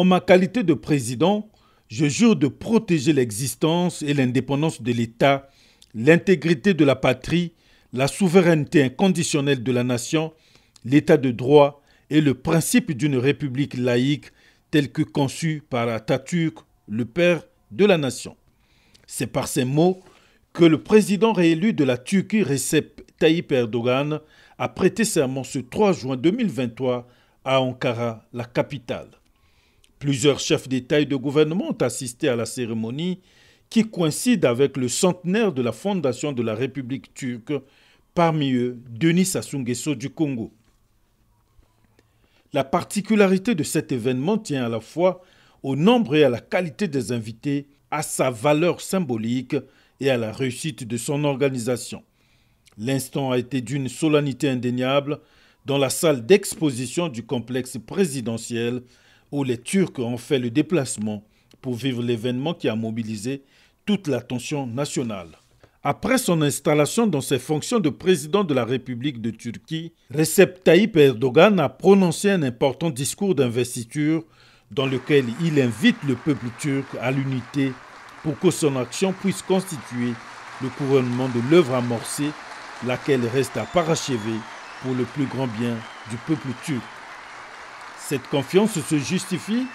En ma qualité de président, je jure de protéger l'existence et l'indépendance de l'État, l'intégrité de la patrie, la souveraineté inconditionnelle de la nation, l'État de droit et le principe d'une république laïque telle que conçue par Atatürk, le père de la nation. C'est par ces mots que le président réélu de la Turquie, Recep Tayyip Erdogan, a prêté serment ce 3 juin 2023 à Ankara, la capitale. Plusieurs chefs d'État et de gouvernement ont assisté à la cérémonie qui coïncide avec le centenaire de la fondation de la République turque, parmi eux Denis Sassou du Congo. La particularité de cet événement tient à la fois au nombre et à la qualité des invités, à sa valeur symbolique et à la réussite de son organisation. L'instant a été d'une solennité indéniable dans la salle d'exposition du complexe présidentiel où les Turcs ont fait le déplacement pour vivre l'événement qui a mobilisé toute l'attention nationale. Après son installation dans ses fonctions de président de la République de Turquie, Recep Tayyip Erdogan a prononcé un important discours d'investiture dans lequel il invite le peuple turc à l'unité pour que son action puisse constituer le couronnement de l'œuvre amorcée, laquelle reste à parachever pour le plus grand bien du peuple turc. Cette confiance se justifie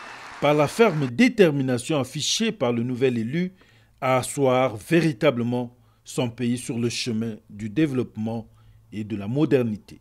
par la ferme détermination affichée par le nouvel élu à asseoir véritablement son pays sur le chemin du développement et de la modernité.